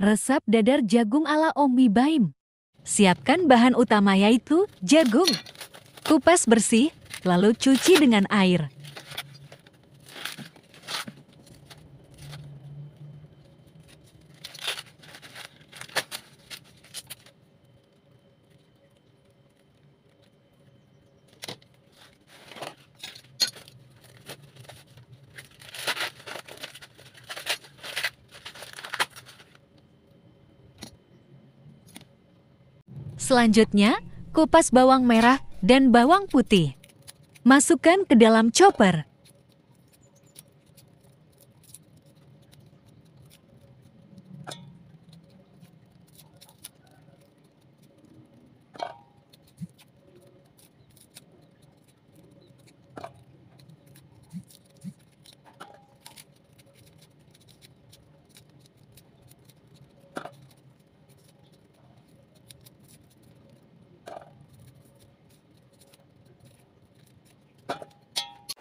Resep dadar jagung ala Omi Baim. Siapkan bahan utama yaitu jagung. Kupas bersih, lalu cuci dengan air. Selanjutnya, kupas bawang merah dan bawang putih. Masukkan ke dalam chopper.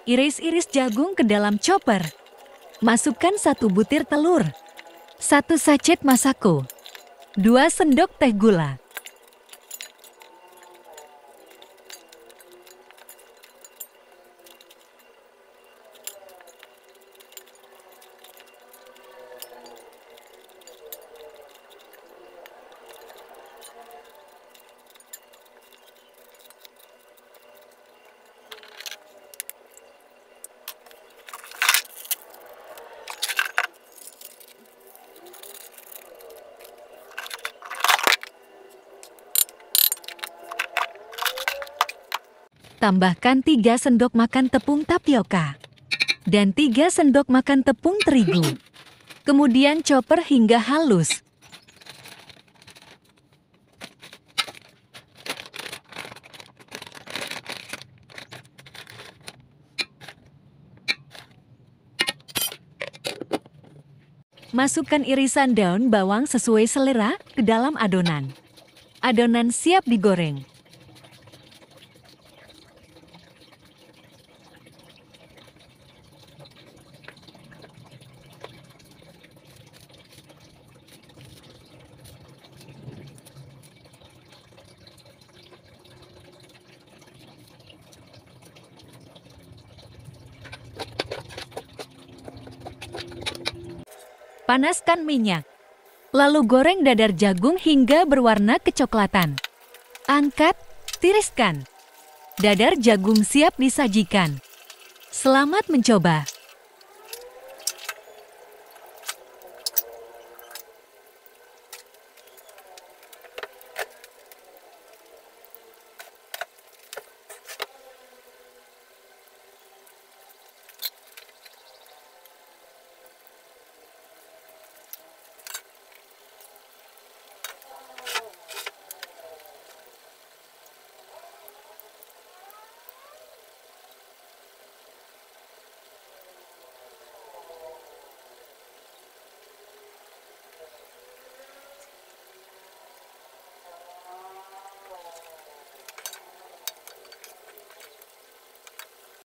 Iris-iris jagung ke dalam chopper. Masukkan satu butir telur, satu sachet masako, dua sendok teh gula, tambahkan 3 sendok makan tepung tapioka dan 3 sendok makan tepung terigu. Kemudian chopper hingga halus. Masukkan irisan daun bawang sesuai selera ke dalam adonan. Adonan siap digoreng. Panaskan minyak. Lalu goreng dadar jagung hingga berwarna kecoklatan. Angkat, tiriskan. Dadar jagung siap disajikan. Selamat mencoba!